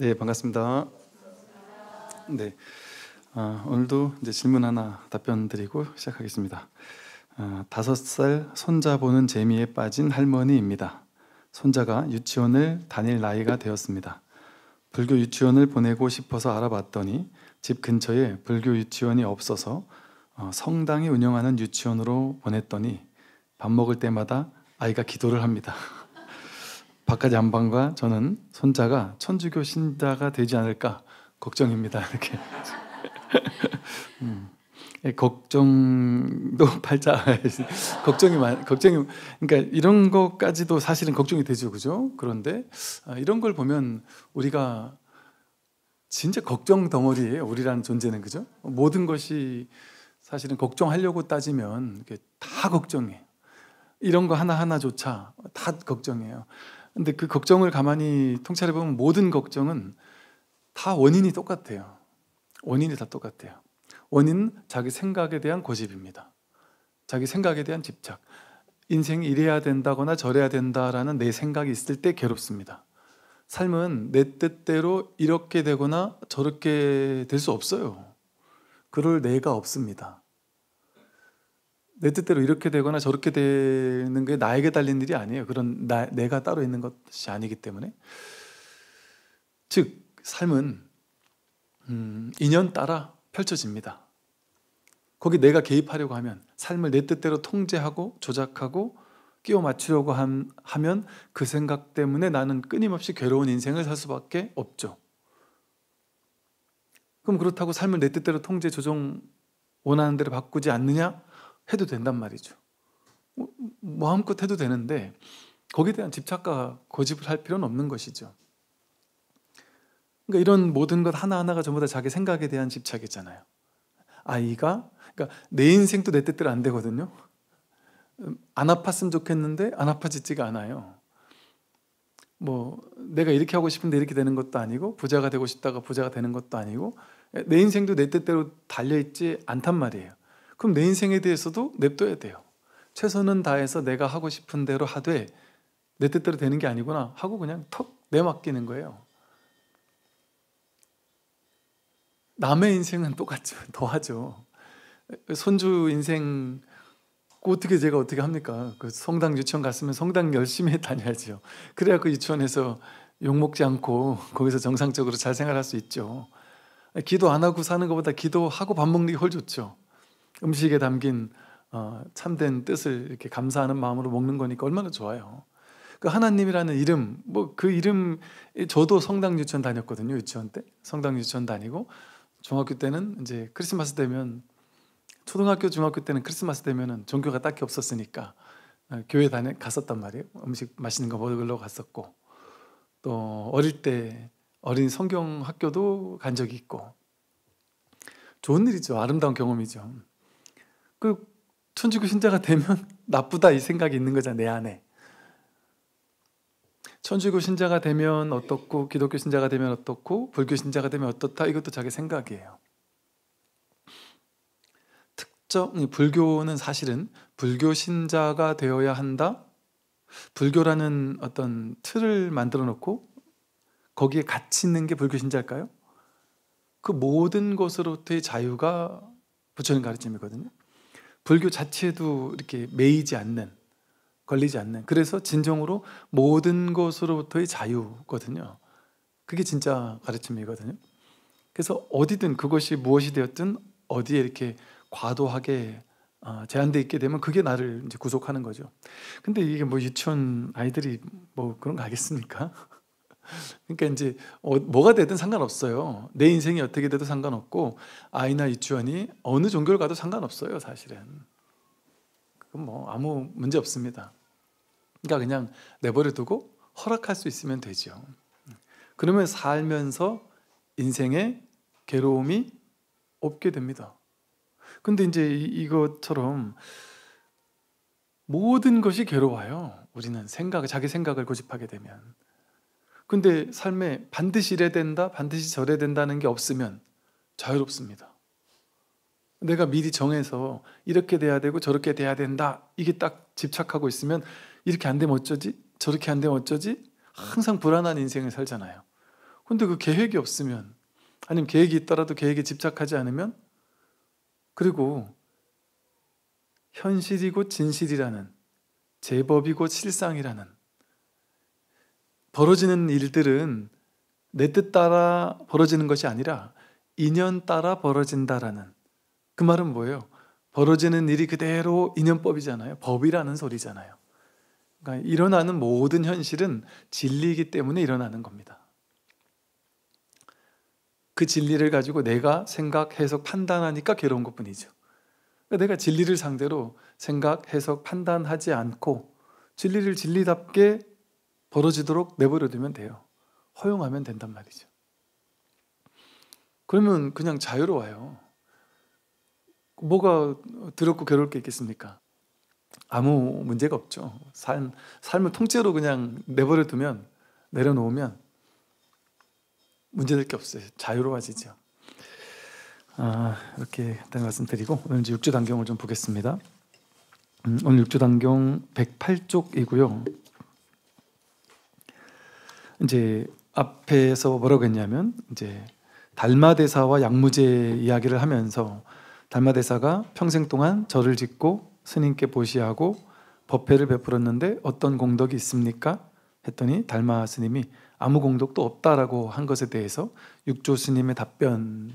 네 반갑습니다. 네 아, 오늘도 이제 질문 하나 답변 드리고 시작하겠습니다. 아, 다섯 아, 살 손자 보는 재미에 빠진 할머니입니다. 손자가 유치원을 다닐 나이가 되었습니다. 불교 유치원을 보내고 싶어서 알아봤더니 집 근처에 불교 유치원이 없어서 어, 성당이 운영하는 유치원으로 보냈더니 밥 먹을 때마다 아이가 기도를 합니다. 바깥 한방과 저는 손자가 천주교 신자가 되지 않을까 걱정입니다. 이렇게 음. 예, 걱정도 팔자 걱정이 많 걱정이 그러니까 이런 것까지도 사실은 걱정이 되죠, 그죠? 그런데 아, 이런 걸 보면 우리가 진짜 걱정 덩어리예요. 우리라는 존재는 그죠? 모든 것이 사실은 걱정하려고 따지면 다 걱정해. 이런 거 하나 하나조차 다 걱정해요. 근데 그 걱정을 가만히 통찰해 보면 모든 걱정은 다 원인이 똑같아요. 원인이 다 똑같아요. 원인 자기 생각에 대한 고집입니다. 자기 생각에 대한 집착. 인생이 이래야 된다거나 저래야 된다라는 내 생각이 있을 때 괴롭습니다. 삶은 내 뜻대로 이렇게 되거나 저렇게 될 수 없어요. 그럴 내가 없습니다. 내 뜻대로 이렇게 되거나 저렇게 되는 게 나에게 달린 일이 아니에요. 그런 나, 내가 따로 있는 것이 아니기 때문에 즉 삶은 음, 인연 따라 펼쳐집니다. 거기 내가 개입하려고 하면 삶을 내 뜻대로 통제하고 조작하고 끼워 맞추려고 함, 하면 그 생각 때문에 나는 끊임없이 괴로운 인생을 살 수밖에 없죠. 그럼 그렇다고 삶을 내 뜻대로 통제 조정 원하는 대로 바꾸지 않느냐? 해도 된단 말이죠. 뭐, 마음껏 해도 되는데 거기에 대한 집착과 고집을 할 필요는 없는 것이죠. 그러니까 이런 모든 것 하나하나가 전부 다 자기 생각에 대한 집착이잖아요. 아이가 그러니까 내 인생도 내 뜻대로 안 되거든요. 안 아팠으면 좋겠는데 안 아파지지가 않아요. 뭐 내가 이렇게 하고 싶은데 이렇게 되는 것도 아니고 부자가 되고 싶다가 부자가 되는 것도 아니고 내 인생도 내 뜻대로 달려 있지 않단 말이에요. 그럼 내 인생에 대해서도 냅둬야 돼요. 최선은 다해서 내가 하고 싶은 대로 하되 내 뜻대로 되는 게 아니구나 하고 그냥 턱 내맡기는 거예요. 남의 인생은 똑같죠. 더하죠. 손주 인생 어떻게 제가 어떻게 합니까? 그 성당 유치원 갔으면 성당 열심히 다녀야죠. 그래야 그 유치원에서 욕먹지 않고 거기서 정상적으로 잘 생활할 수 있죠. 기도 안 하고 사는 것보다 기도하고 밥 먹는 게 훨 좋죠. 음식에 담긴 어, 참된 뜻을 이렇게 감사하는 마음으로 먹는 거니까 얼마나 좋아요. 그 하나님이라는 이름, 뭐 그 이름 저도 성당 유치원 다녔거든요. 유치원 때 성당 유치원 다니고 중학교 때는 이제 크리스마스 되면 초등학교 중학교 때는 크리스마스 되면은 종교가 딱히 없었으니까 어, 교회 다녀 갔었단 말이에요. 음식 맛있는 거 먹으러 갔었고 또 어릴 때 어린 성경 학교도 간 적이 있고 좋은 일이죠. 아름다운 경험이죠. 그 천주교 신자가 되면 나쁘다 이 생각이 있는 거잖아 내 안에. 천주교 신자가 되면 어떻고 기독교 신자가 되면 어떻고 불교 신자가 되면 어떻다 이것도 자기 생각이에요. 특정 불교는 사실은 불교 신자가 되어야 한다. 불교라는 어떤 틀을 만들어 놓고 거기에 갇히는 게 불교 신자일까요? 그 모든 것으로부터의 자유가 부처님 가르침이거든요. 불교 자체도 이렇게 매이지 않는 걸리지 않는 그래서 진정으로 모든 것으로부터의 자유거든요. 그게 진짜 가르침이거든요. 그래서 어디든 그것이 무엇이 되었든 어디에 이렇게 과도하게 어, 제한돼 있게 되면 그게 나를 이제 구속하는 거죠. 근데 이게 뭐 유치원 아이들이 뭐 그런 거 알겠습니까? 그러니까 이제 어, 뭐가 되든 상관없어요. 내 인생이 어떻게 돼도 상관없고 아이나 유치원이 어느 종교를 가도 상관없어요. 사실은 그건 뭐 아무 문제 없습니다. 그러니까 그냥 내버려 두고 허락할 수 있으면 되죠. 그러면 살면서 인생의 괴로움이 없게 됩니다. 근데 이제 이것처럼 모든 것이 괴로워요. 우리는 생각, 자기 생각을 고집하게 되면 근데 삶에 반드시 이래야 된다, 반드시 저래야 된다는 게 없으면 자유롭습니다. 내가 미리 정해서 이렇게 돼야 되고 저렇게 돼야 된다. 이게 딱 집착하고 있으면 이렇게 안 되면 어쩌지? 저렇게 안 되면 어쩌지? 항상 불안한 인생을 살잖아요. 근데 그 계획이 없으면 아니면 계획이 있더라도 계획에 집착하지 않으면 그리고 현실이고 진실이라는 제법이고 실상이라는 벌어지는 일들은 내 뜻 따라 벌어지는 것이 아니라 인연 따라 벌어진다라는 그 말은 뭐예요? 벌어지는 일이 그대로 인연법이잖아요. 법이라는 소리잖아요. 그러니까 일어나는 모든 현실은 진리이기 때문에 일어나는 겁니다. 그 진리를 가지고 내가 생각, 해석, 판단하니까 괴로운 것 뿐이죠. 그러니까 내가 진리를 상대로 생각, 해석, 판단하지 않고 진리를 진리답게 벌어지도록 내버려두면 돼요. 허용하면 된단 말이죠. 그러면 그냥 자유로워요. 뭐가 두렵고 괴로울 게 있겠습니까? 아무 문제가 없죠. 삶, 삶을 통째로 그냥 내버려두면, 내려놓으면 문제될 게 없어요. 자유로워지죠. 아, 이렇게 간단히 말씀드리고 오늘 이제 6주 단경을 좀 보겠습니다. 음, 오늘 6주 단경 108쪽이고요. 이제 앞에서 뭐라고 했냐면 이제 달마대사와 양무제 이야기를 하면서 달마대사가 평생 동안 절을 짓고 스님께 보시하고 법회를 베풀었는데 어떤 공덕이 있습니까? 했더니 달마 스님이 아무 공덕도 없다라고 한 것에 대해서 육조 스님의 답변이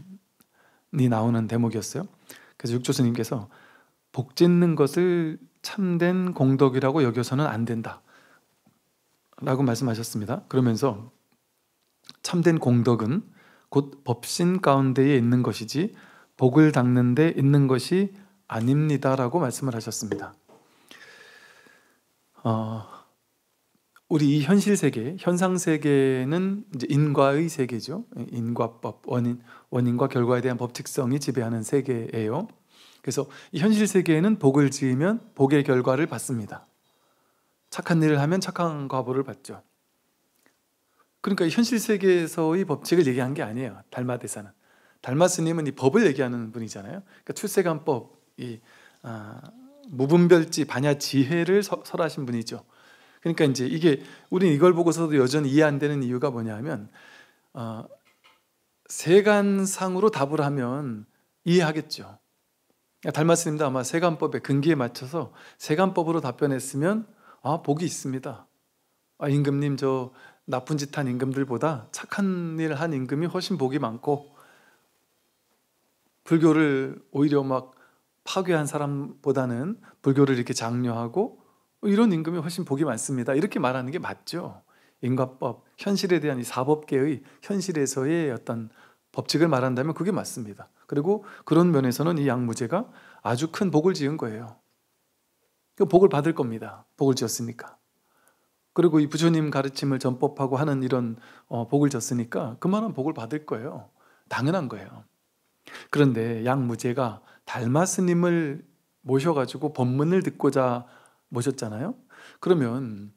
나오는 대목이었어요. 그래서 육조 스님께서 복 짓는 것을 참된 공덕이라고 여겨서는 안 된다. 라고 말씀하셨습니다. 그러면서 참된 공덕은 곧 법신 가운데에 있는 것이지 복을 닦는 데 있는 것이 아닙니다라고 말씀을 하셨습니다. 어, 우리 이 현실 세계, 현상 세계는 인과의 세계죠. 인과법, 원인, 원인과 결과에 대한 법칙성이 지배하는 세계예요. 그래서 이 현실 세계에는 복을 지으면 복의 결과를 받습니다. 착한 일을 하면 착한 과보를 받죠. 그러니까 현실 세계에서의 법칙을 얘기한 게 아니에요. 달마 대사는 달마 스님은 이 법을 얘기하는 분이잖아요. 그러니까 출세관법, 이 아, 무분별지 반야 지혜를 설하신 분이죠. 그러니까 이제 이게 우린 이걸 보고서도 여전히 이해 안 되는 이유가 뭐냐면 어, 세간상으로 답을 하면 이해하겠죠. 그러니까 달마스님도 아마 세간법의 근기에 맞춰서 세간법으로 답변했으면 아, 복이 있습니다. 아, 임금님 저 나쁜 짓 한 임금들보다 착한 일 한 임금이 훨씬 복이 많고 불교를 오히려 막 파괴한 사람보다는 불교를 이렇게 장려하고 이런 임금이 훨씬 복이 많습니다. 이렇게 말하는 게 맞죠. 인과법, 현실에 대한 이 사법계의 현실에서의 어떤 법칙을 말한다면 그게 맞습니다. 그리고 그런 면에서는 이 양무제가 아주 큰 복을 지은 거예요. 그 복을 받을 겁니다. 복을 지었으니까. 그리고 이 부처님 가르침을 전법하고 하는 이런 어, 복을 졌으니까 그만한 복을 받을 거예요. 당연한 거예요. 그런데 양무제가 달마스님을 모셔가지고 법문을 듣고자 모셨잖아요. 그러면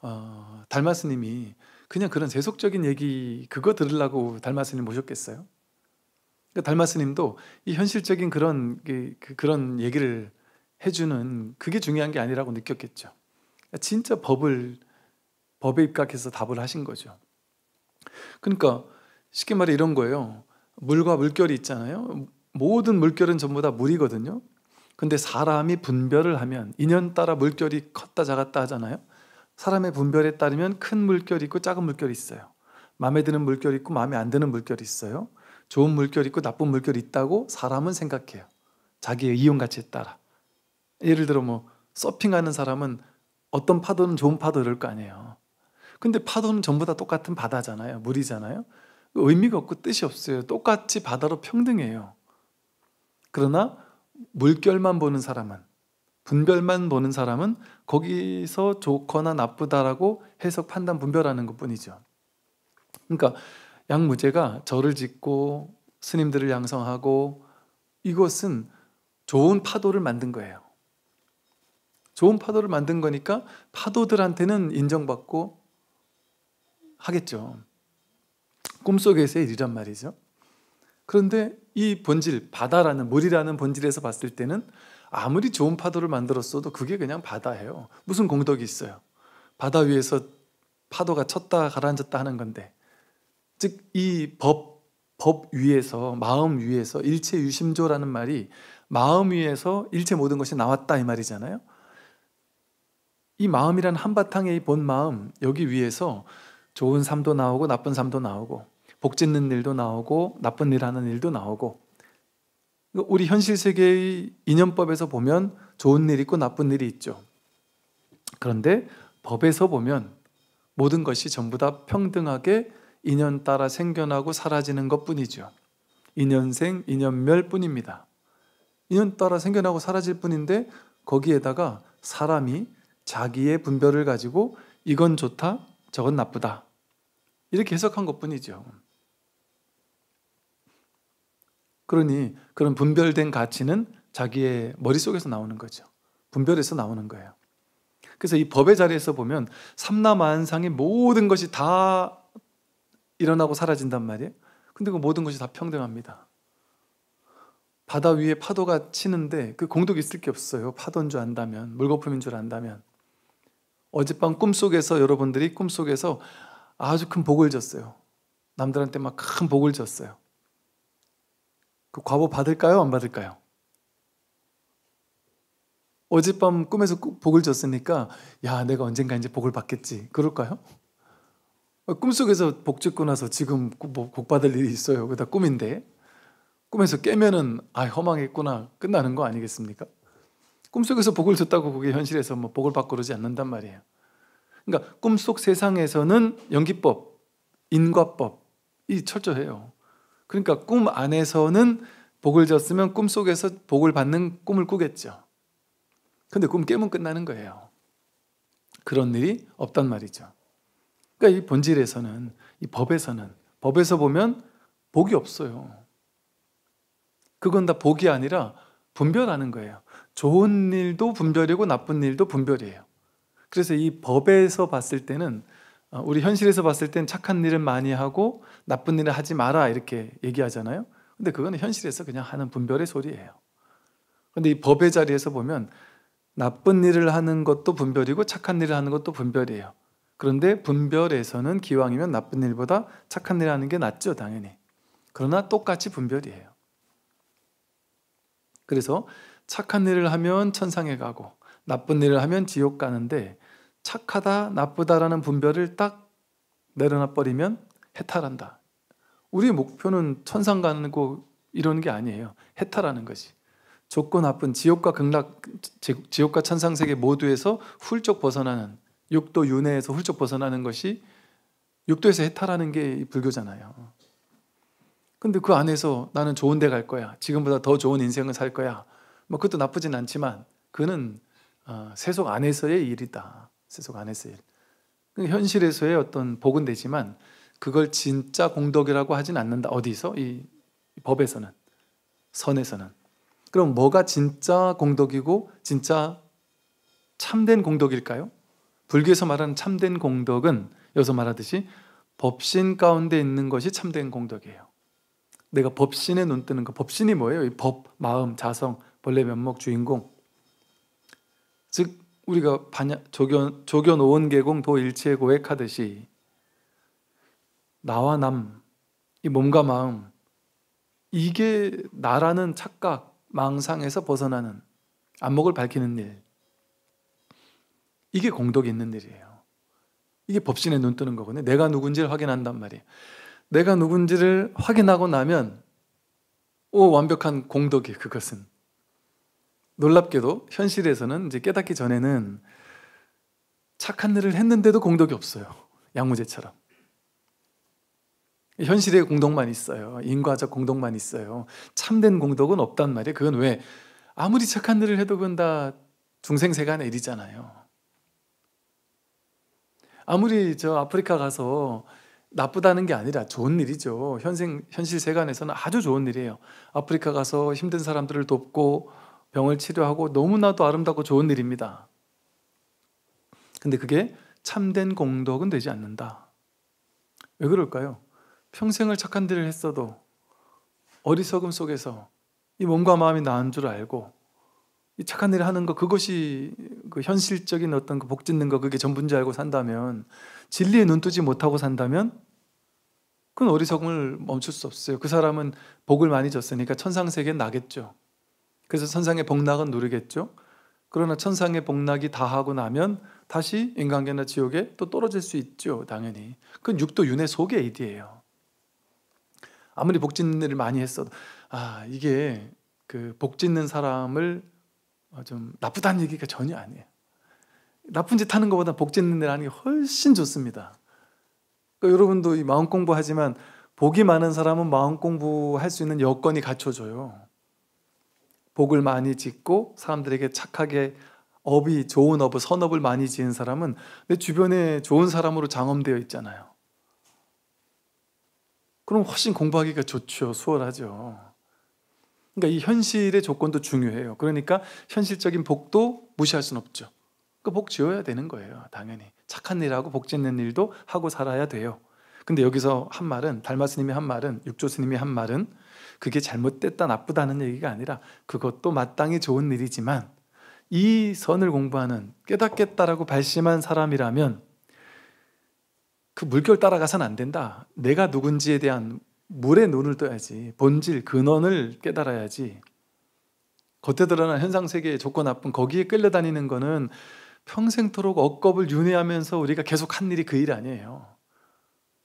어, 달마스님이 그냥 그런 세속적인 얘기 그거 들으려고 달마스님 모셨겠어요? 그러니까 달마스님도 이 현실적인 그런 그, 그 그런 얘기를 해주는 그게 중요한 게 아니라고 느꼈겠죠. 진짜 법을 법에 입각해서 답을 하신 거죠. 그러니까 쉽게 말해 이런 거예요. 물과 물결이 있잖아요. 모든 물결은 전부 다 물이거든요. 근데 사람이 분별을 하면 인연 따라 물결이 컸다 작았다 하잖아요. 사람의 분별에 따르면 큰 물결이 있고 작은 물결이 있어요. 마음에 드는 물결이 있고 마음에 안 드는 물결이 있어요. 좋은 물결이 있고 나쁜 물결이 있다고 사람은 생각해요. 자기의 이용가치에 따라. 예를 들어 뭐 서핑하는 사람은 어떤 파도는 좋은 파도 를거 아니에요. 근데 파도는 전부 다 똑같은 바다잖아요. 물이잖아요. 의미가 없고 뜻이 없어요. 똑같이 바다로 평등해요. 그러나 물결만 보는 사람은 분별만 보는 사람은 거기서 좋거나 나쁘다라고 해석 판단 분별하는 것뿐이죠. 그러니까 양무제가 절을 짓고 스님들을 양성하고 이것은 좋은 파도를 만든 거예요. 좋은 파도를 만든 거니까 파도들한테는 인정받고 하겠죠. 꿈속에서의 일이란 말이죠. 그런데 이 본질, 바다라는, 물이라는 본질에서 봤을 때는 아무리 좋은 파도를 만들었어도 그게 그냥 바다예요. 무슨 공덕이 있어요. 바다 위에서 파도가 쳤다 가라앉았다 하는 건데. 즉, 이 법, 법 위에서, 마음 위에서, 일체 유심조라는 말이 마음 위에서 일체 모든 것이 나왔다 이 말이잖아요. 이 마음이란 한바탕의 본 마음 여기 위에서 좋은 삶도 나오고 나쁜 삶도 나오고 복 짓는 일도 나오고 나쁜 일 하는 일도 나오고 우리 현실 세계의 인연법에서 보면 좋은 일 있고 나쁜 일이 있죠. 그런데 법에서 보면 모든 것이 전부 다 평등하게 인연 따라 생겨나고 사라지는 것 뿐이죠. 인연생, 인연멸 뿐입니다. 인연 따라 생겨나고 사라질 뿐인데 거기에다가 사람이 자기의 분별을 가지고 이건 좋다, 저건 나쁘다. 이렇게 해석한 것 뿐이죠. 그러니 그런 분별된 가치는 자기의 머릿속에서 나오는 거죠. 분별에서 나오는 거예요. 그래서 이 법의 자리에서 보면 삼라만상의 모든 것이 다 일어나고 사라진단 말이에요. 근데 그 모든 것이 다 평등합니다. 바다 위에 파도가 치는데 그 공덕이 있을 게 없어요. 파도인 줄 안다면, 물거품인 줄 안다면. 어젯밤 꿈속에서 여러분들이 꿈속에서 아주 큰 복을 줬어요. 남들한테 막 큰 복을 줬어요. 그 과보 받을까요? 안 받을까요? 어젯밤 꿈에서 복을 줬으니까 야 내가 언젠가 이제 복을 받겠지 그럴까요? 꿈속에서 복 짓고 나서 지금 뭐 복 받을 일이 있어요. 그다 꿈인데 꿈에서 깨면은 아 허망했구나 끝나는 거 아니겠습니까? 꿈속에서 복을 줬다고 그게 현실에서 뭐 복을 받고 그러지 않는단 말이에요. 그러니까 꿈속 세상에서는 연기법, 인과법이 철저해요. 그러니까 꿈 안에서는 복을 줬으면 꿈속에서 복을 받는 꿈을 꾸겠죠. 근데 꿈 깨면 끝나는 거예요. 그런 일이 없단 말이죠. 그러니까 이 본질에서는 이 법에서는 법에서 보면 복이 없어요. 그건 다 복이 아니라 분별하는 거예요. 좋은 일도 분별이고 나쁜 일도 분별이에요. 그래서 이 법에서 봤을 때는 어, 우리 현실에서 봤을 땐 착한 일은 많이 하고 나쁜 일은 하지 마라 이렇게 얘기하잖아요. 근데 그거는 현실에서 그냥 하는 분별의 소리예요. 근데 이 법의 자리에서 보면 나쁜 일을 하는 것도 분별이고 착한 일을 하는 것도 분별이에요. 그런데 분별에서는 기왕이면 나쁜 일보다 착한 일을 하는 게 낫죠, 당연히. 그러나 똑같이 분별이에요. 그래서 착한 일을 하면 천상에 가고 나쁜 일을 하면 지옥 가는데 착하다 나쁘다라는 분별을 딱 내려놔 버리면 해탈한다. 우리 목표는 천상 가는 거 이런 게 아니에요. 해탈하는 거지. 좋고 나쁜 지옥과 극락 지옥과 천상 세계 모두에서 훌쩍 벗어나는 육도 윤회에서 훌쩍 벗어나는 것이 육도에서 해탈하는 게 불교잖아요. 근데 그 안에서 나는 좋은 데 갈 거야. 지금보다 더 좋은 인생을 살 거야. 뭐 그것도 나쁘진 않지만 그는 어, 세속 안에서의 일이다. 세속 안에서의 일. 그러니까 현실에서의 어떤 복은 되지만 그걸 진짜 공덕이라고 하진 않는다. 어디서? 이 법에서는. 선에서는. 그럼 뭐가 진짜 공덕이고 진짜 참된 공덕일까요? 불교에서 말하는 참된 공덕은 여기서 말하듯이 법신 가운데 있는 것이 참된 공덕이에요. 내가 법신에 눈 뜨는 거. 법신이 뭐예요? 법, 마음, 자성, 벌레 면목 주인공 즉 우리가 조견, 조견 오은계공 도일치에 고액하듯이 나와 남, 이 몸과 마음 이게 나라는 착각, 망상에서 벗어나는 안목을 밝히는 일 이게 공덕이 있는 일이에요 이게 법신에 눈 뜨는 거거든요 내가 누군지를 확인한단 말이에요 내가 누군지를 확인하고 나면 오 완벽한 공덕이 에요 그것은 놀랍게도 현실에서는 이제 깨닫기 전에는 착한 일을 했는데도 공덕이 없어요. 양무제처럼. 현실의 공덕만 있어요. 인과적 공덕만 있어요. 참된 공덕은 없단 말이에요. 그건 왜? 아무리 착한 일을 해도 그건 다 중생세간의 일이잖아요. 아무리 저 아프리카 가서 나쁘다는 게 아니라 좋은 일이죠. 현생, 현실 세간에서는 아주 좋은 일이에요. 아프리카 가서 힘든 사람들을 돕고 병을 치료하고 너무나도 아름답고 좋은 일입니다. 근데 그게 참된 공덕은 되지 않는다. 왜 그럴까요? 평생을 착한 일을 했어도 어리석음 속에서 이 몸과 마음이 나은 줄 알고 이 착한 일을 하는 거 그것이 그 현실적인 어떤 그 복짓는 거 그게 전부인 줄 알고 산다면 진리에 눈뜨지 못하고 산다면 그건 어리석음을 멈출 수 없어요. 그 사람은 복을 많이 줬으니까 천상세계는 나겠죠. 그래서 천상의 복락은 누르겠죠 그러나 천상의 복락이 다 하고 나면 다시 인간계나 지옥에 또 떨어질 수 있죠. 당연히. 그건 육도 윤회 속의 일이에요. 아무리 복 짓는 일을 많이 했어도 아 이게 그복 짓는 사람을 좀 나쁘다는 얘기가 전혀 아니에요. 나쁜 짓 하는 것보다 복 짓는 일 하는 게 훨씬 좋습니다. 그러니까 여러분도 이 마음 공부하지만 복이 많은 사람은 마음 공부할 수 있는 여건이 갖춰져요. 복을 많이 짓고 사람들에게 착하게 업이 좋은 업을 선업을 많이 지은 사람은 내 주변에 좋은 사람으로 장엄되어 있잖아요. 그럼 훨씬 공부하기가 좋죠. 수월하죠. 그러니까 이 현실의 조건도 중요해요. 그러니까 현실적인 복도 무시할 수는 없죠. 그 복 지어야 되는 거예요. 당연히. 착한 일하고 복 짓는 일도 하고 살아야 돼요. 근데 여기서 한 말은 달마 스님이 한 말은 육조 스님이 한 말은 그게 잘못됐다 나쁘다는 얘기가 아니라 그것도 마땅히 좋은 일이지만 이 선을 공부하는 깨닫겠다라고 발심한 사람이라면 그 물결 따라가선 안 된다. 내가 누군지에 대한 물에 눈을 떠야지. 본질, 근원을 깨달아야지. 겉에 드러난 현상 세계의 조건 나쁜 거기에 끌려다니는 거는 평생토록 억겁을 윤회하면서 우리가 계속 한 일이 그 일 아니에요.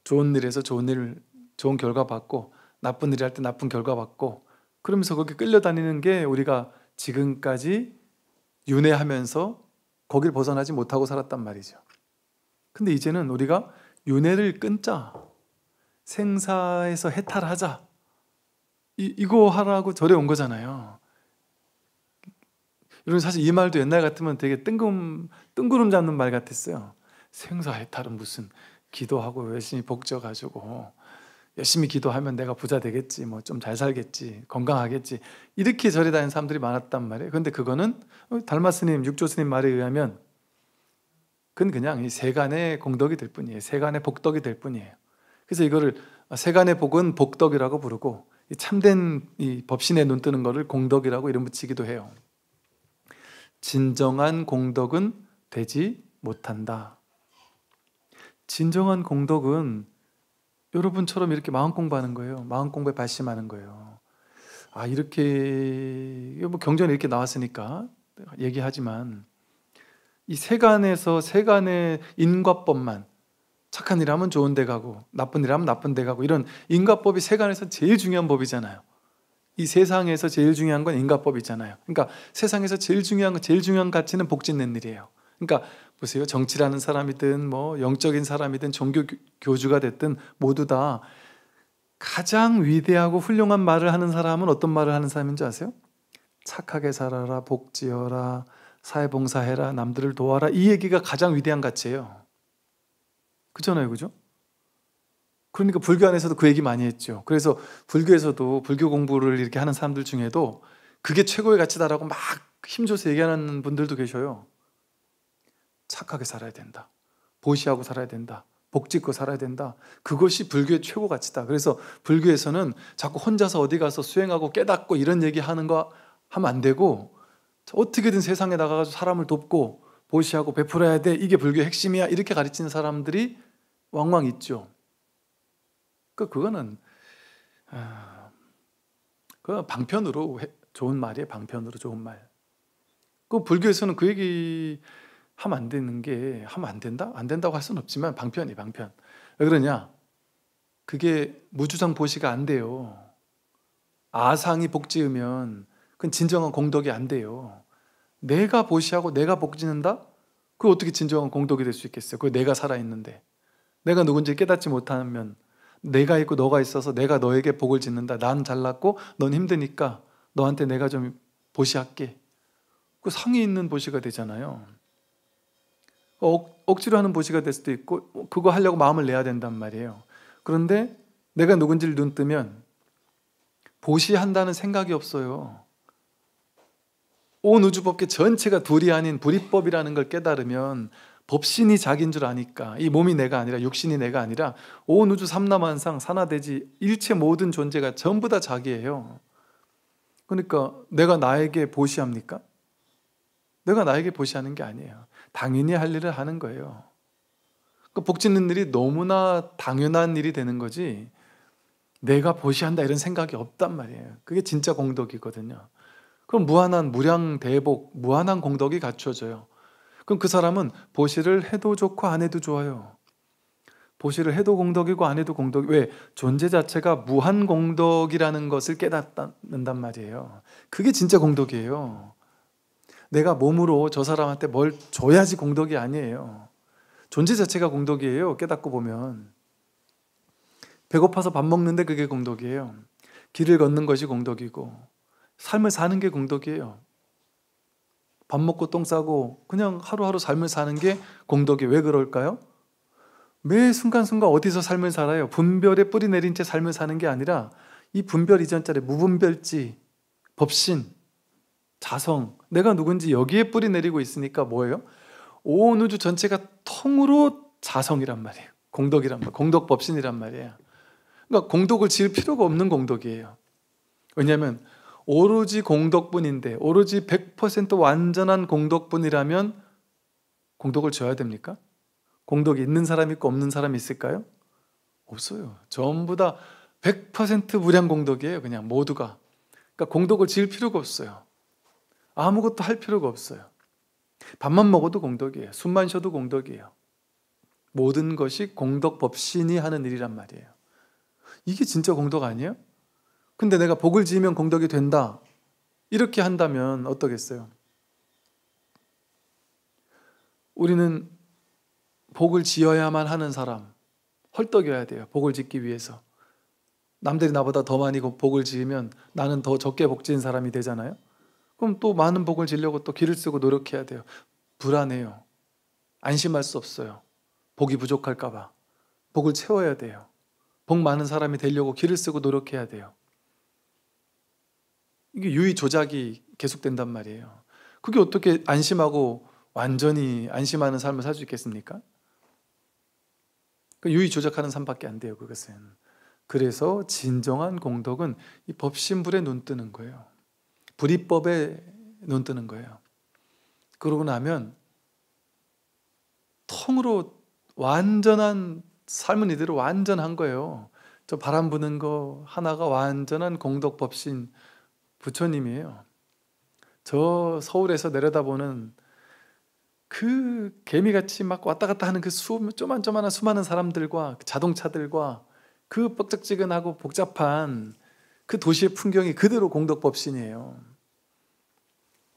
좋은 일에서 좋은 일, 좋은 결과 받고 나쁜 일을 할 때 나쁜 결과 받고 그러면서 거기 끌려다니는 게 우리가 지금까지 윤회하면서 거길 벗어나지 못하고 살았단 말이죠. 근데 이제는 우리가 윤회를 끊자. 생사에서 해탈하자. 이, 이거 하라고 절에 온 거잖아요. 여러분 사실 이 말도 옛날 같으면 되게 뜬금 뜬구름 잡는 말 같았어요. 생사 해탈은 무슨 기도하고 열심히 복져 가지고 열심히 기도하면 내가 부자 되겠지, 뭐 좀 잘 살겠지, 건강하겠지 이렇게 절에 다니는 사람들이 많았단 말이에요. 그런데 그거는 어, 달마 스님, 육조 스님 말에 의하면 그건 그냥 세간의 공덕이 될 뿐이에요. 세간의 복덕이 될 뿐이에요. 그래서 이거를 세간의 복은 복덕이라고 부르고 이 참된 이 법신에 눈 뜨는 것을 공덕이라고 이름 붙이기도 해요. 진정한 공덕은 되지 못한다. 진정한 공덕은 여러분처럼 이렇게 마음 공부하는 거예요. 마음 공부에 발심하는 거예요. 아, 이렇게, 뭐 경전에 이렇게 나왔으니까 얘기하지만, 이 세간에서 세간의 인과법만 착한 일 하면 좋은 데 가고, 나쁜 일 하면 나쁜 데 가고, 이런 인과법이 세간에서 제일 중요한 법이잖아요. 이 세상에서 제일 중요한 건 인과법이잖아요. 그러니까 세상에서 제일 중요한 제일 중요한 가치는 복짓는 일이에요. 그러니까 보세요. 정치라는 사람이든 뭐 영적인 사람이든 종교 교주가 됐든 모두 다 가장 위대하고 훌륭한 말을 하는 사람은 어떤 말을 하는 사람인지 아세요? 착하게 살아라, 복지어라, 사회봉사해라, 남들을 도와라 이 얘기가 가장 위대한 가치예요. 그잖아요, 렇 그죠? 그러니까 불교 안에서도 그 얘기 많이 했죠. 그래서 불교에서도 불교 공부를 이렇게 하는 사람들 중에도 그게 최고의 가치다라고 막 힘줘서 얘기하는 분들도 계셔요. 착하게 살아야 된다. 보시하고 살아야 된다. 복짓고 살아야 된다. 그것이 불교의 최고 가치다. 그래서 불교에서는 자꾸 혼자서 어디 가서 수행하고 깨닫고 이런 얘기 하는 거 하면 안 되고 어떻게든 세상에 나가서 사람을 돕고 보시하고 베풀어야 돼. 이게 불교의 핵심이야. 이렇게 가르치는 사람들이 왕왕 있죠. 그 그거는 아, 그 방편으로 좋은 말이에요. 방편으로 좋은 말. 그 불교에서는 그 얘기 하면 안 되는 게 하면 안 된다? 안 된다고 할 수는 없지만 방편이 방편. 왜 그러냐? 그게 무주정 보시가 안 돼요. 아상이 복지으면 그건 진정한 공덕이 안 돼요. 내가 보시하고 내가 복지는다? 그 어떻게 진정한 공덕이 될 수 있겠어요? 그 내가 살아있는데. 내가 누군지 깨닫지 못하면 내가 있고 너가 있어서 내가 너에게 복을 짓는다. 난 잘났고 넌 힘드니까 너한테 내가 좀 보시할게. 그 상이 있는 보시가 되잖아요. 어, 억, 지로 하는 보시가 될 수도 있고 어, 그거 하려고 마음을 내야 된단 말이에요. 그런데 내가 누군지를 눈 뜨면 보시한다는 생각이 없어요. 온 우주법계 전체가 둘이 아닌 불이법이라는 걸 깨달으면 법신이 자기인 줄 아니까 이 몸이 내가 아니라 육신이 내가 아니라 온 우주 삼라만상 산화되지 일체 모든 존재가 전부 다 자기예요. 그러니까 내가 나에게 보시합니까? 내가 나에게 보시하는 게 아니에요. 당연히 할 일을 하는 거예요. 그복 짓는 일이 너무나 당연한 일이 되는 거지 내가 보시한다 이런 생각이 없단 말이에요. 그게 진짜 공덕이거든요. 그럼 무한한 무량 대복, 무한한 공덕이 갖춰져요. 그럼 그 사람은 보시를 해도 좋고 안 해도 좋아요. 보시를 해도 공덕이고 안 해도 공덕이 왜 존재 자체가 무한 공덕이라는 것을 깨닫는단 말이에요. 그게 진짜 공덕이에요. 내가 몸으로 저 사람한테 뭘 줘야지 공덕이 아니에요. 존재 자체가 공덕이에요. 깨닫고 보면. 배고파서 밥 먹는데 그게 공덕이에요. 길을 걷는 것이 공덕이고, 삶을 사는 게 공덕이에요. 밥 먹고 똥 싸고, 그냥 하루하루 삶을 사는 게 공덕이. 에요왜 그럴까요? 매 순간순간 어디서 삶을 살아요? 분별에 뿌리 내린 채 삶을 사는 게 아니라, 이 분별 이전짜리 무분별지, 법신, 자성, 내가 누군지 여기에 뿌리 내리고 있으니까 뭐예요? 온 우주 전체가 통으로 자성이란 말이에요. 공덕이란 말, 공덕 법신이란 말이에요. 그러니까 공덕을 지을 필요가 없는 공덕이에요. 왜냐하면 오로지 공덕뿐인데 오로지 100% 완전한 공덕뿐이라면 공덕을 줘야 됩니까? 공덕이 있는 사람 있고 없는 사람이 있을까요? 없어요. 전부 다 100% 무량 공덕이에요. 그냥 모두가. 그러니까 공덕을 지을 필요가 없어요. 아무것도 할 필요가 없어요. 밥만 먹어도 공덕이에요. 숨만 쉬어도 공덕이에요. 모든 것이 공덕 법신이 하는 일이란 말이에요. 이게 진짜 공덕 아니에요? 근데 내가 복을 지으면 공덕이 된다. 이렇게 한다면 어떠겠어요? 우리는 복을 지어야만 하는 사람, 헐떡여야 돼요. 복을 짓기 위해서. 남들이 나보다 더 많이 복을 지으면 나는 더 적게 복지인 사람이 되잖아요. 그럼 또 많은 복을 지려고 또 길을 쓰고 노력해야 돼요. 불안해요. 안심할 수 없어요. 복이 부족할까봐. 복을 채워야 돼요. 복 많은 사람이 되려고 길을 쓰고 노력해야 돼요. 이게 유의 조작이 계속된단 말이에요. 그게 어떻게 안심하고 완전히 안심하는 삶을 살 수 있겠습니까? 그러니까 유의 조작하는 삶밖에 안 돼요, 그것은. 그래서 진정한 공덕은 이 법신불에 눈 뜨는 거예요. 불이법에 눈 뜨는 거예요. 그러고 나면 통으로 완전한 삶은 이대로 완전한 거예요. 저 바람 부는 거 하나가 완전한 공덕법신 부처님이에요. 저 서울에서 내려다보는 그 개미같이 막 왔다 갔다 하는 그 수, 쪼만쪼만한 수많은 사람들과 자동차들과 그 뻑적지근하고 복잡한 그 도시의 풍경이 그대로 공덕법신이에요.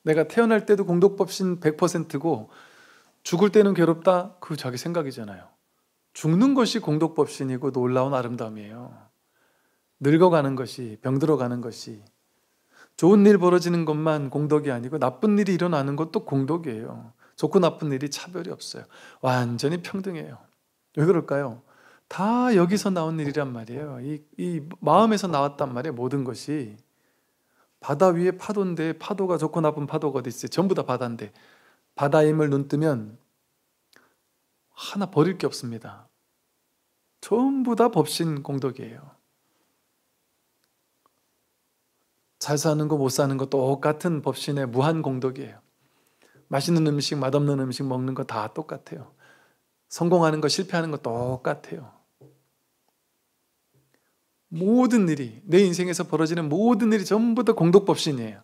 내가 태어날 때도 공덕법신 100%고 죽을 때는 괴롭다? 그 자기 생각이잖아요. 죽는 것이 공덕법신이고 놀라운 아름다움이에요. 늙어가는 것이, 병들어가는 것이, 좋은 일 벌어지는 것만 공덕이 아니고 나쁜 일이 일어나는 것도 공덕이에요. 좋고 나쁜 일이 차별이 없어요. 완전히 평등해요. 왜 그럴까요? 다 여기서 나온 일이란 말이에요. 이, 이 마음에서 나왔단 말이에요. 모든 것이 바다 위에 파도인데 파도가 좋고 나쁜 파도가 어디 있어요? 전부 다 바다인데 바다임을 눈 뜨면 하나 버릴 게 없습니다. 전부 다 법신 공덕이에요. 잘 사는 거 못 사는 거 똑같은 법신의 무한 공덕이에요. 맛있는 음식, 맛없는 음식 먹는 거 다 똑같아요. 성공하는 거 실패하는 거 똑같아요. 모든 일이 내 인생에서 벌어지는 모든 일이 전부 다 공덕법신이에요.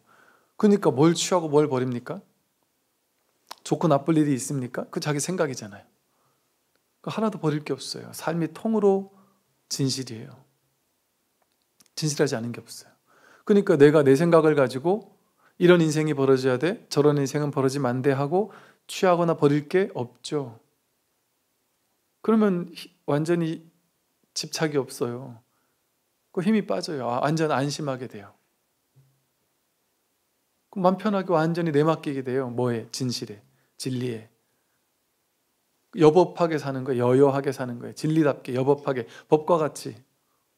그러니까 뭘 취하고 뭘 버립니까? 좋고 나쁠 일이 있습니까? 그 자기 생각이잖아요. 그 하나도 버릴 게 없어요. 삶이 통으로 진실이에요. 진실하지 않은 게 없어요. 그러니까 내가 내 생각을 가지고 이런 인생이 벌어져야 돼, 저런 인생은 벌어지면 안 돼 하고 취하거나 버릴 게 없죠. 그러면 완전히 집착이 없어요. 그 힘이 빠져요. 아, 완전 안심하게 돼요. 그맘 편하게 완전히 내맡기게 돼요. 뭐에? 진실에, 진리에. 여법하게 사는 거예요. 여여하게 사는 거예요. 진리답게, 여법하게, 법과 같이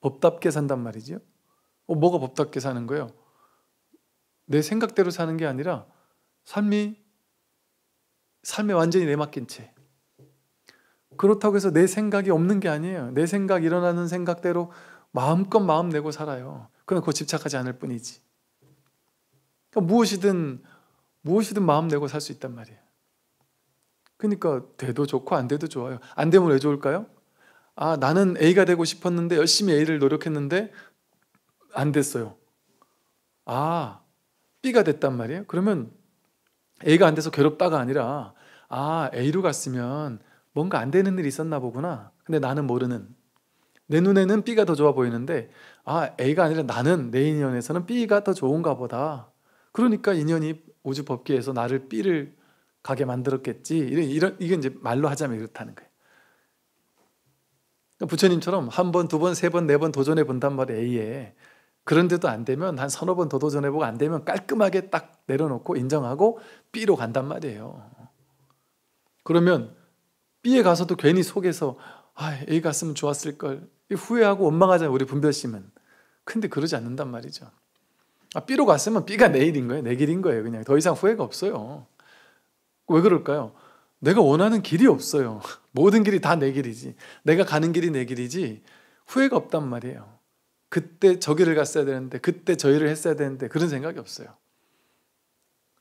법답게 산단 말이죠. 어, 뭐가 법답게 사는 거예요? 내 생각대로 사는 게 아니라 삶이 삶에 완전히 내맡긴 채. 그렇다고 해서 내 생각이 없는 게 아니에요. 내 생각 일어나는 생각대로 마음껏 마음 내고 살아요. 그러 그거 집착하지 않을 뿐이지. 그러니까 무엇이든 무엇이든 마음 내고 살 수 있단 말이에요. 그러니까 돼도 좋고 안 돼도 좋아요. 안 되면 왜 좋을까요? 아 나는 A가 되고 싶었는데 열심히 A를 노력했는데 안 됐어요. 아 B가 됐단 말이에요. 그러면 A가 안 돼서 괴롭다가 아니라 아 A로 갔으면 뭔가 안 되는 일이 있었나 보구나. 근데 나는 모르는 내 눈에는 B가 더 좋아 보이는데 아 A가 아니라 나는 내 인연에서는 B가 더 좋은가 보다. 그러니까 인연이 우주 법계에서 나를 B를 가게 만들었겠지. 이런, 이런 이게 이제 말로 하자면 이렇다는 거예요. 그러니까 부처님처럼 한 번, 두 번, 세 번, 네 번 도전해 본단 말이에요. A에 그런데도 안 되면 한 서너 번 더 도전해 보고 안 되면 깔끔하게 딱 내려놓고 인정하고 B로 간단 말이에요. 그러면 B에 가서도 괜히 속에서 아, 여기 갔으면 좋았을 걸. 후회하고 원망하잖아요. 우리 분별심은. 근데 그러지 않는단 말이죠. 아, B로 갔으면 B가 내일인 거예요. 내 길인 거예요. 그냥 더 이상 후회가 없어요. 왜 그럴까요? 내가 원하는 길이 없어요. 모든 길이 다 내 길이지. 내가 가는 길이 내 길이지. 후회가 없단 말이에요. 그때 저기를 갔어야 되는데, 그때 저희를 했어야 되는데, 그런 생각이 없어요.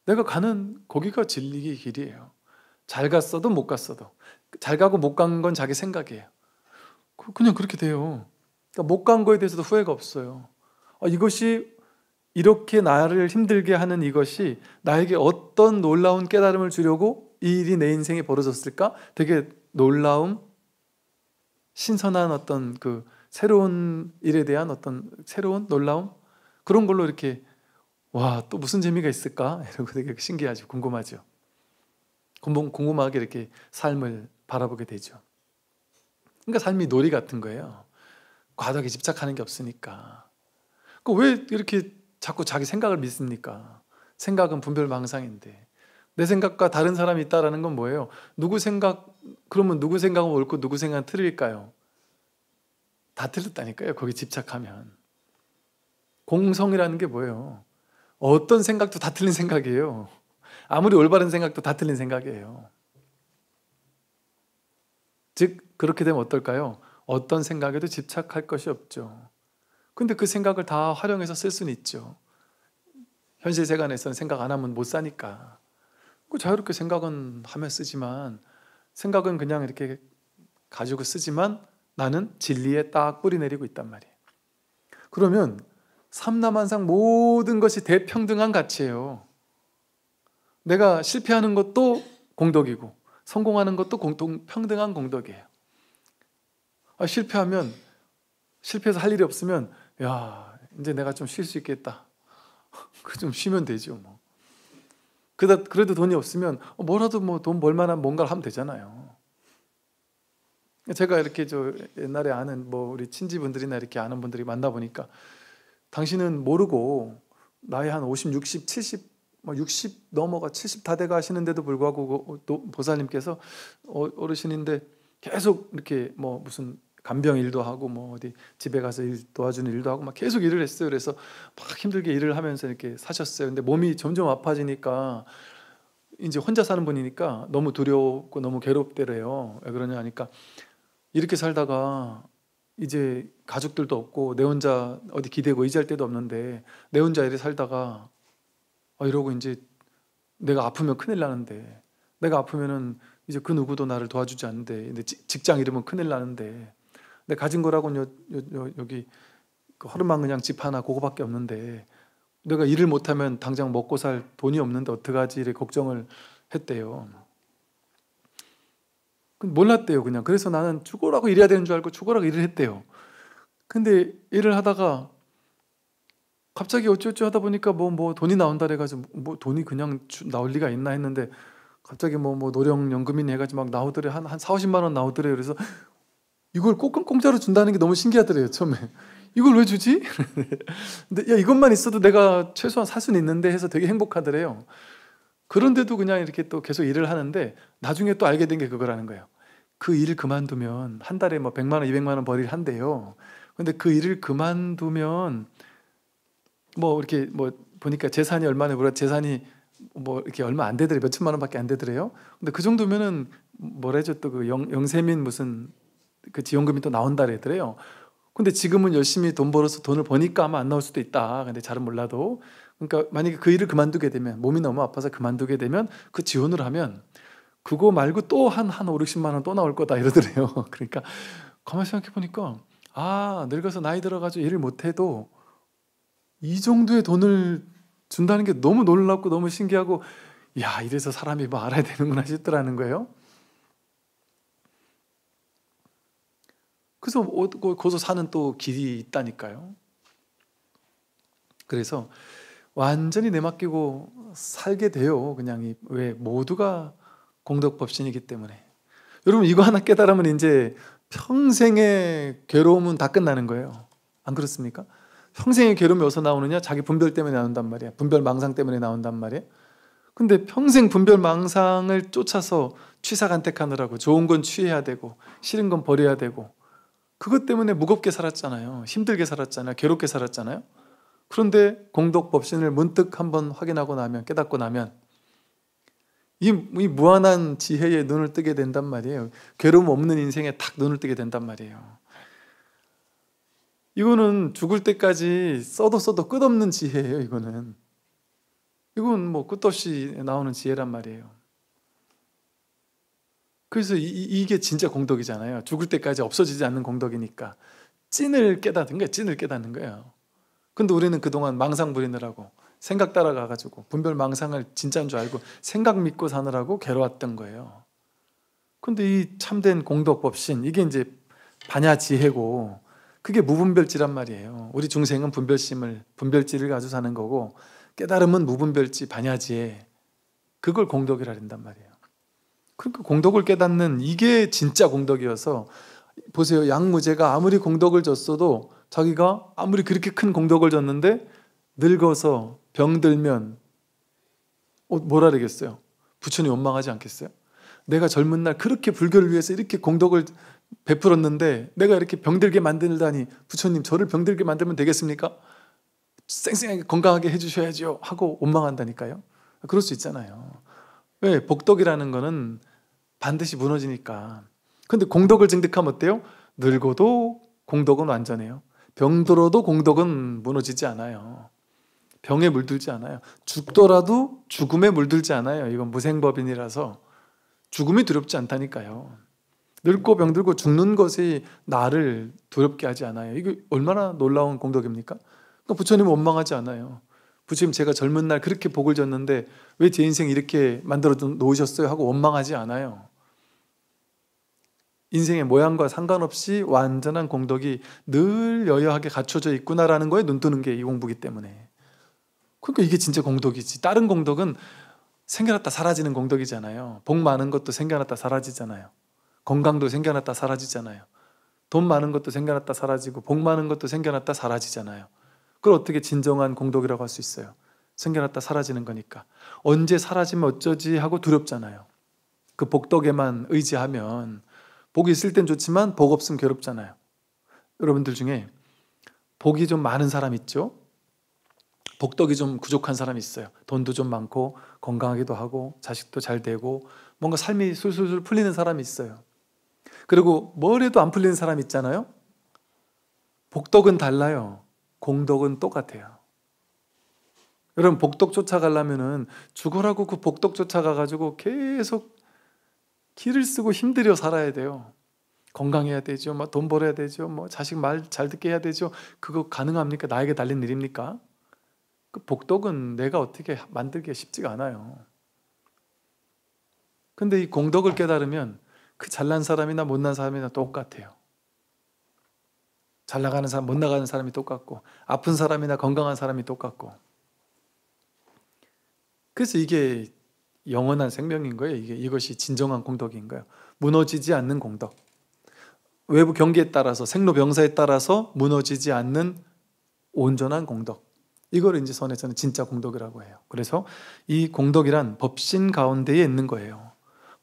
내가 가는 거기가 진리의 길이에요. 잘 갔어도 못 갔어도. 잘 가고 못 간 건 자기 생각이에요. 그, 그냥 그렇게 돼요. 그러니까 못간 거에 대해서도 후회가 없어요. 아, 이것이 이렇게 나를 힘들게 하는 이것이 나에게 어떤 놀라운 깨달음을 주려고 이 일이 내 인생에 벌어졌을까? 되게 놀라움, 신선한 어떤 그 새로운 일에 대한 어떤 새로운 놀라움 그런 걸로 이렇게 와또 무슨 재미가 있을까 이러고 되게 신기하죠 궁금하죠 궁금하게 이렇게 삶을 바라보게 되죠. 그러니까 삶이 놀이 같은 거예요. 과도하게 집착하는 게 없으니까. 그왜 이렇게 자꾸 자기 생각을 믿습니까? 생각은 분별망상인데 내 생각과 다른 사람이 있다라는 건 뭐예요? 누구 생각 그러면 누구 생각은 옳고 누구 생각은 틀릴까요? 다 틀렸다니까요. 거기 집착하면 공성이라는 게 뭐예요? 어떤 생각도 다 틀린 생각이에요. 아무리 올바른 생각도 다 틀린 생각이에요. 즉 그렇게 되면 어떨까요? 어떤 생각에도 집착할 것이 없죠. 근데 그 생각을 다 활용해서 쓸 수는 있죠. 현실 세간에서는 생각 안 하면 못 사니까. 그 자유롭게 생각은 하면 쓰지만 생각은 그냥 이렇게 가지고 쓰지만 나는 진리에 딱 뿌리 내리고 있단 말이에요. 그러면 삼남한상 모든 것이 대평등한 가치예요. 내가 실패하는 것도 공덕이고 성공하는 것도 공통 평등한 공덕이에요. 아, 실패하면 실패해서 할 일이 없으면 야 이제 내가 좀 쉴 수 있겠다. 그 좀 쉬면 되죠 뭐. 그다 그래도 돈이 없으면 어, 뭐라도 뭐 돈 벌만한 뭔가를 하면 되잖아요. 제가 이렇게 저 옛날에 아는 뭐 우리 친지분들이나 이렇게 아는 분들이 만나 보니까 당신은 모르고 나이 한 50, 60, 70 뭐60 넘어가 70 다 돼가 하시는데도 불구하고 그, 어, 또 보살님께서 어, 어르신인데 계속 이렇게 뭐 무슨 간병 일도 하고 뭐 어디 집에 가서 일 도와주는 일도 하고 막 계속 일을 했어요. 그래서 막 힘들게 일을 하면서 이렇게 사셨어요. 근데 몸이 점점 아파지니까 이제 혼자 사는 분이니까 너무 두려웠고 너무 괴롭대래요. 왜 그러냐 하니까 이렇게 살다가 이제 가족들도 없고 내 혼자 어디 기대고 의지할 데도 없는데 내 혼자 이렇게 살다가 어, 이러고 이제 내가 아프면 큰일 나는데 내가 아프면은 이제 그 누구도 나를 도와주지 않는데 내 직장 이름은 큰일 나는데 내 가진 거라고는 요, 요, 요, 여기 그 허름한그냥집 하나 그거밖에 없는데 내가 일을 못하면 당장 먹고 살 돈이 없는데 어떡하지 이래 걱정을 했대요. 몰랐대요 그냥 그래서 나는 죽어라고 일해야 되는 줄 알고 죽어라고 일을 했대요. 근데 일을 하다가 갑자기 어쩌어찌 하다 보니까 뭐뭐 뭐 돈이 나온다 해가지고뭐 돈이 그냥 주, 나올 리가 있나 했는데 갑자기 뭐 뭐 노령연금이니 해가지고 막 나오더래 한 한 4, 50만 원 나오더래 그래서 이걸 꼭꼭 공짜로 준다는 게 너무 신기하더래요 처음에 이걸 왜 주지? 근데 야 이것만 있어도 내가 최소한 살 수는 있는데 해서 되게 행복하더래요 그런데도 그냥 이렇게 또 계속 일을 하는데 나중에 또 알게 된 게 그거라는 거예요 그 일을 그만두면 한 달에 뭐 100만 원, 200만 원 벌이를 한대요 근데 그 일을 그만두면 뭐 이렇게 뭐 보니까 재산이 얼마나 그래 재산이 뭐 이렇게 얼마 안 되더래 몇 천만 원밖에 안 되더래요. 근데 그 정도면은 뭐래죠 또그 영세민 무슨 그 지원금이 또 나온다 래더래요 근데 지금은 열심히 돈 벌어서 돈을 버니까 아마 안 나올 수도 있다. 근데 잘은 몰라도 그러니까 만약에 그 일을 그만두게 되면 몸이 너무 아파서 그만두게 되면 그 지원을 하면 그거 말고 또 한 한 오육십만 원 또 나올 거다 이러더래요. 그러니까 가만 생각해 보니까 아 늙어서 나이 들어가지고 일을 못해도 이 정도의 돈을 준다는 게 너무 놀랍고 너무 신기하고 야 이래서 사람이 뭐 알아야 되는구나 싶더라는 거예요. 그래서 어, 거기서 사는 또 길이 있다니까요. 그래서 완전히 내맡기고 살게 돼요. 그냥 이, 왜 모두가 공덕법신이기 때문에 여러분 이거 하나 깨달으면 이제 평생의 괴로움은 다 끝나는 거예요. 안 그렇습니까? 평생의 괴로움이 어디서 나오느냐? 자기 분별 때문에 나온단 말이야. 분별 망상 때문에 나온단 말이야. 근데 평생 분별 망상을 쫓아서 취사간택하느라고 좋은 건 취해야 되고 싫은 건 버려야 되고 그것 때문에 무겁게 살았잖아요. 힘들게 살았잖아요. 괴롭게 살았잖아요. 그런데 공덕 법신을 문득 한번 확인하고 나면 깨닫고 나면 이, 이 무한한 지혜에 눈을 뜨게 된단 말이에요. 괴로움 없는 인생에 탁 눈을 뜨게 된단 말이에요. 이거는 죽을 때까지 써도 써도 끝없는 지혜예요, 이거는. 이건 뭐 끝없이 나오는 지혜란 말이에요. 그래서 이, 게 진짜 공덕이잖아요. 죽을 때까지 없어지지 않는 공덕이니까. 찐을 깨닫는 거예요. 찐을 깨닫는 거예요. 근데 우리는 그동안 망상 부리느라고 생각 따라가가지고 분별 망상을 진짜인 줄 알고 생각 믿고 사느라고 괴로웠던 거예요. 근데 이 참된 공덕법신, 이게 이제 반야 지혜고 그게 무분별지란 말이에요. 우리 중생은 분별심을 분별지를 가지고 사는 거고 깨달음은 무분별지 반야지에 그걸 공덕이라 된단 말이에요. 그러니까 공덕을 깨닫는 이게 진짜 공덕이어서 보세요. 양무제가 아무리 공덕을 줬어도 자기가 아무리 그렇게 큰 공덕을 줬는데 늙어서 병들면 어, 뭐라 그러겠어요? 부처님 원망하지 않겠어요? 내가 젊은 날 그렇게 불교를 위해서 이렇게 공덕을 베풀었는데 내가 이렇게 병들게 만들다니 부처님 저를 병들게 만들면 되겠습니까? 쌩쌩하게 건강하게 해주셔야지 하고 원망한다니까요. 그럴 수 있잖아요. 왜? 복덕이라는 거는 반드시 무너지니까. 근데 공덕을 증득하면 어때요? 늙어도 공덕은 완전해요. 병들어도 공덕은 무너지지 않아요. 병에 물들지 않아요. 죽더라도 죽음에 물들지 않아요. 이건 무생법인이라서 죽음이 두렵지 않다니까요. 늙고 병들고 죽는 것이 나를 두렵게 하지 않아요. 이게 얼마나 놀라운 공덕입니까? 그러니까 부처님 원망하지 않아요. 부처님 제가 젊은 날 그렇게 복을 줬는데 왜 제 인생 이렇게 만들어 놓으셨어요? 하고 원망하지 않아요. 인생의 모양과 상관없이 완전한 공덕이 늘 여여하게 갖춰져 있구나라는 거에 눈뜨는 게 이 공부기 때문에. 그러니까 이게 진짜 공덕이지. 다른 공덕은 생겨났다 사라지는 공덕이잖아요. 복 많은 것도 생겨났다 사라지잖아요. 건강도 생겨났다 사라지잖아요. 돈 많은 것도 생겨났다 사라지고 복 많은 것도 생겨났다 사라지잖아요. 그걸 어떻게 진정한 공덕이라고 할 수 있어요? 생겨났다 사라지는 거니까. 언제 사라지면 어쩌지 하고 두렵잖아요. 그 복덕에만 의지하면 복이 있을 땐 좋지만 복 없으면 괴롭잖아요. 여러분들 중에 복이 좀 많은 사람 있죠? 복덕이 좀 부족한 사람이 있어요. 돈도 좀 많고 건강하기도 하고 자식도 잘 되고 뭔가 삶이 술술술 풀리는 사람이 있어요. 그리고 뭐래도 안 풀리는 사람 있잖아요. 복덕은 달라요. 공덕은 똑같아요. 여러분 복덕 쫓아가려면 죽어라고 그 복덕 쫓아가 가지고 계속 길을 쓰고 힘들여 살아야 돼요. 건강해야 되죠. 막돈 뭐 벌어야 되죠. 뭐 자식 말 잘 듣게 해야 되죠. 그거 가능합니까? 나에게 달린 일입니까? 그 복덕은 내가 어떻게 만들기 쉽지가 않아요. 근데 이 공덕을 깨달으면 그 잘난 사람이나 못난 사람이나 똑같아요. 잘 나가는 사람, 못 나가는 사람이 똑같고, 아픈 사람이나 건강한 사람이 똑같고. 그래서 이게 영원한 생명인 거예요. 이게 이것이 진정한 공덕인 거예요. 무너지지 않는 공덕. 외부 경계에 따라서 생로병사에 따라서 무너지지 않는 온전한 공덕. 이걸 이제 선에서는 진짜 공덕이라고 해요. 그래서 이 공덕이란 법신 가운데에 있는 거예요.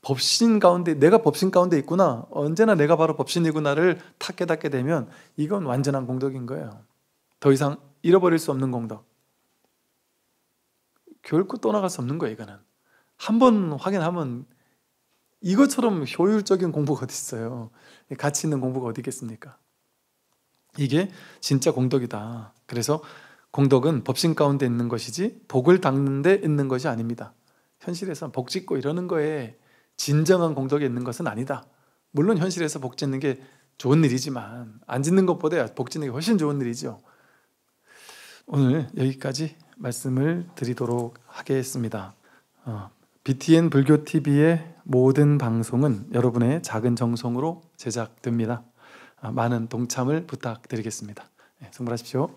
법신 가운데 내가 법신 가운데 있구나 언제나 내가 바로 법신이구나를 탁 깨닫게 되면 이건 완전한 공덕인 거예요. 더 이상 잃어버릴 수 없는 공덕. 결코 떠나갈 수 없는 거예요. 이거는 한 번 확인하면 이것처럼 효율적인 공부가 어디 있어요? 가치 있는 공부가 어디 있겠습니까? 이게 진짜 공덕이다. 그래서 공덕은 법신 가운데 있는 것이지 복을 닦는데 있는 것이 아닙니다. 현실에선 복 짓고 이러는 거에 진정한 공덕이 있는 것은 아니다. 물론 현실에서 복 짓는 게 좋은 일이지만 안 짓는 것보다 복 짓는 게 훨씬 좋은 일이죠. 오늘 여기까지 말씀을 드리도록 하겠습니다. 어, BTN 불교 TV의 모든 방송은 여러분의 작은 정성으로 제작됩니다. 아, 많은 동참을 부탁드리겠습니다. 네, 승부하십시오.